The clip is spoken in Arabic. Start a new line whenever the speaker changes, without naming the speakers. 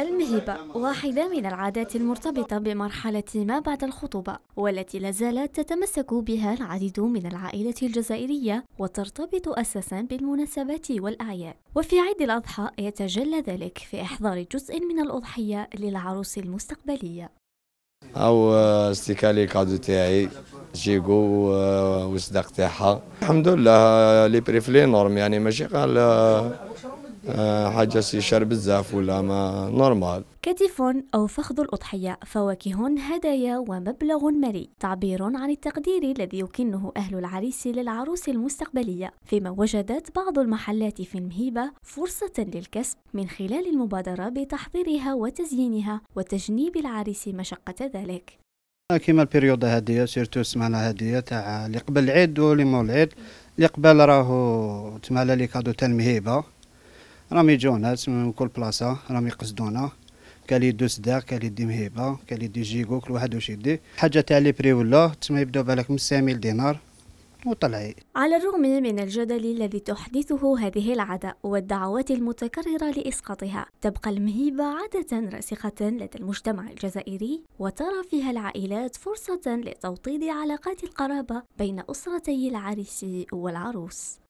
المهبة واحدة من العادات المرتبطة بمرحلة ما بعد الخطوبة والتي لا زالت تتمسك بها العديد من العائلة الجزائرية وترتبط أساسا بالمناسبات والأعياد وفي عيد الأضحى يتجلى ذلك في إحضار جزء من الأضحية للعروس المستقبلية
أو استكالي آه، كادو تاعي جيكو آه، وصدق تاعها الحمد لله آه، لي بريفلي نورم يعني ماشي قال حاجة شرب الزاف ولا ما نورمال
كتف أو فخذ الأضحية فواكه هدايا ومبلغ مالي تعبير عن التقدير الذي يكنه أهل العريس للعروس المستقبلية فيما وجدت بعض المحلات في المهيبة فرصة للكسب من خلال المبادرة بتحضيرها وتزيينها وتجنيب العريس مشقة ذلك
كيما البيريود هادية سيرتو سمعنا هادية تاع اللي قبل العيد واللي مول العيد اللي قبل راهو تمالا لي كادو تاع المهيبة راهم يجونا من كل بلاصه راهم يقصدونا كالي دو صداق كالي دي مهيبه كالي دي جيكو كل واحد واش يدي حاجه تاع لي بري ولا تما يبداو بالك من 9000 دينار وطلعي
على الرغم من الجدل الذي تحدثه هذه العادة والدعوات المتكررة لإسقاطها تبقى المهيبة عادة راسخة لدى المجتمع الجزائري وترى فيها العائلات فرصة لتوطيد علاقات القرابة بين أسرتي العريس والعروس